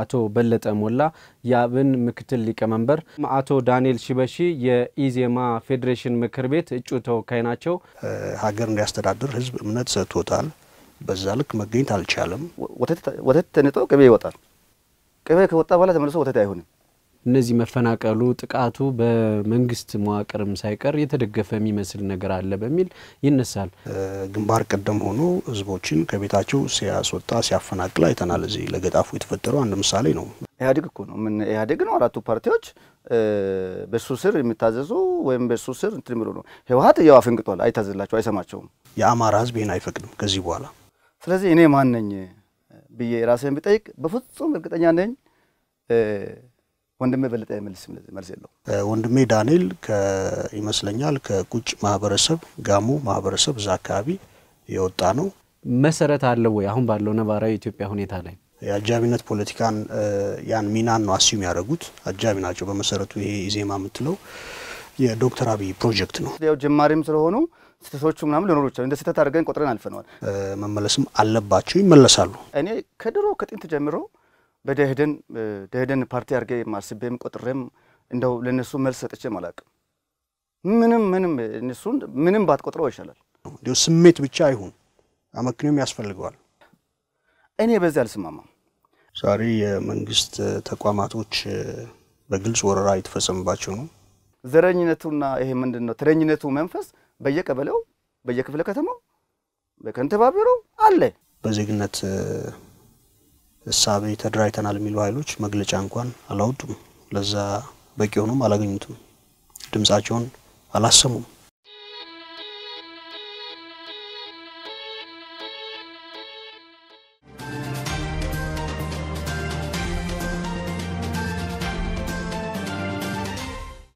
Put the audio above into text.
አቶ በለጠ ሞላ የአብን ምክትል ሊቀመንበር፣ አቶ ዳንኤል ሽበሺ የኢዜማ ፌዴሬሽን ምክር ቤት እጩ ተወካይ ናቸው። ሀገር እንዲያስተዳድር ህዝብ እምነት ሰጥቶታል። በዛ ልክ መገኘት አልቻለም። ወተት ተንጦ ቅቤ ይወጣል። ቅቤ ከወጣ በኋላ ተመልሶ ወተት አይሆንም። እነዚህ መፈናቀሉ፣ ጥቃቱ በመንግስት መዋቅርም ሳይቀር የተደገፈ የሚመስል ነገር አለ በሚል ይነሳል። ግንባር ቀደም ሆኖ ህዝቦችን ከቤታቸው ሲያስወጣ ሲያፈናቅል አይተናል። እዚህ ለገጣፉ የተፈጠረው አንድ ምሳሌ ነው። ኢህአዴግ እኮ ነው ምን ኢህአዴግ ነው አራቱ ፓርቲዎች በሱ ስር የሚታዘዙ ወይም በሱ ስር እንትን ብሎ ነው። ህወሀት ያው አፈንግጧል፣ አይታዘዝላቸው፣ አይሰማቸውም። የአማራ ህዝብ ይህን አይፈቅድም ከዚህ በኋላ። ስለዚህ እኔ ማን ነኝ ብዬ ራሴን ብጠይቅ በፍጹም እርግጠኛ ነኝ ወንድሜ በለጠ መልስ መልስ የለው። ወንድሜ ዳንኤል ይመስለኛል ከቁጭ ማህበረሰብ ጋሞ ማህበረሰብ እዛ አካባቢ የወጣ ነው። መሰረት አለው ወይ አሁን ባለው ነባራዊ የኢትዮጵያ ሁኔታ ላይ? የአጃቢነት ፖለቲካን ያን ሚናን ነው አስዩም ያደረጉት አጃቢ ናቸው። በመሰረቱ ይሄ ኢዜማ የምትለው የዶክተር አብይ ፕሮጀክት ነው። ያው ጀማሪም ስለሆኑ ስህተቶቹ ምናምን ሊኖሩ ይችላል። እንደ ስህተት አድርገን ቆጥረን አልፈነዋል። መመለስም አለባቸው፣ ይመለሳሉ። እኔ ከድሮ ከጥንት ጀምሮ በደህደን ደህደን ፓርቲ አድርጌ አስቤም ቆጥሬም እንደው ለእነሱ መልስ ሰጥቼም አላውቅም። ምንም ምንም እነሱን ምንም ባትቆጥረው ይሻላል። እንዲሁ ስሜት ብቻ አይሁን፣ አመክንዮም ያስፈልገዋል። እኔ በዚህ አልስማማም። ዛሬ የመንግስት ተቋማቶች በግልጽ ወረራ የተፈጸመባቸው ነው። ዘረኝነቱና ይሄ ምንድን ነው ተረኝነቱ መንፈስ በየቀበሌው በየክፍለ ከተማው በከንቲባ ቢሮ አለ። በዜግነት እሳቤ ተደራጅተናል የሚሉ ኃይሎች መግለጫ እንኳን አላወጡም። ለዛ በቂ ሆኖም አላገኙትም። ድምፃቸውን አላሰሙም።